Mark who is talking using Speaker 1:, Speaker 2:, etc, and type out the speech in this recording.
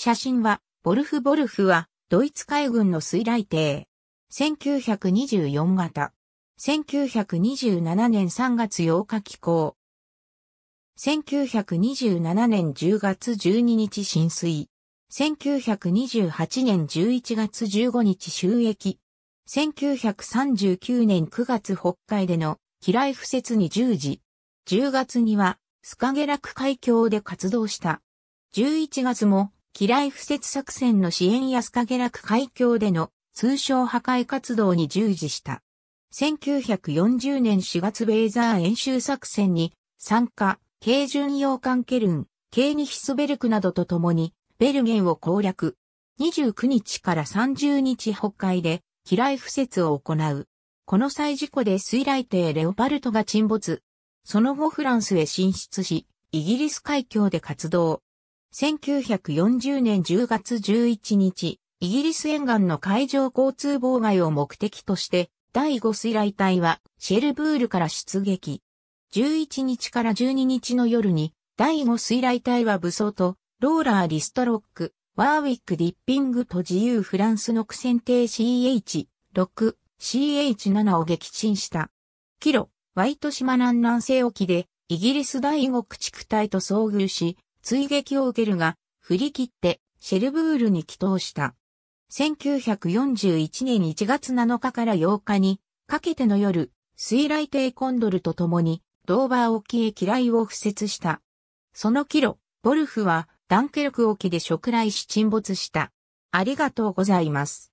Speaker 1: 写真は、ボルフ・ボルフは、ドイツ海軍の水雷艇。1924
Speaker 2: 型。1927年3月8日寄港。1927年10月12日浸水。1928年11月15日収益。1939年9月北海での機雷不設に従事。10月にはスカゲラク海峡で活動した。11月も機雷敷設作戦の支援やスカゲラク海峡での通称破壊活動に従事した。1940年4月ベーザー演習作戦に参加、軽巡洋艦ケルン、軽ニヒスベルクなどと共にベルゲンを攻略。29日から30日北海で機雷敷設を行う。この際事故で水雷艇レオパルトが沈没。その後フランスへ進出し、イギリス海峡で活動。1940年10月11日、イギリス沿岸の海上交通妨害を目的として、第5水雷隊はシェルブールから出撃。11日から12日の夜に、第5水雷隊は武装と、ローラー・リストロック、ワーウィック・ディッピングと自由フランスの苦戦艇 CH6、CH7 を撃沈した。キロ、ワイト島南南西沖で、イギリス第5駆逐隊と遭遇し、追撃を受けるが、振り切ってシェルブールに帰投した。1941年1月7日から8日に、かけての夜、水雷艇コンドルと共に、ドーバー沖へ機雷を敷設した。そのキ路、ボルフは、ダンケルク沖で食雷し沈
Speaker 1: 没した。ありがとうございます。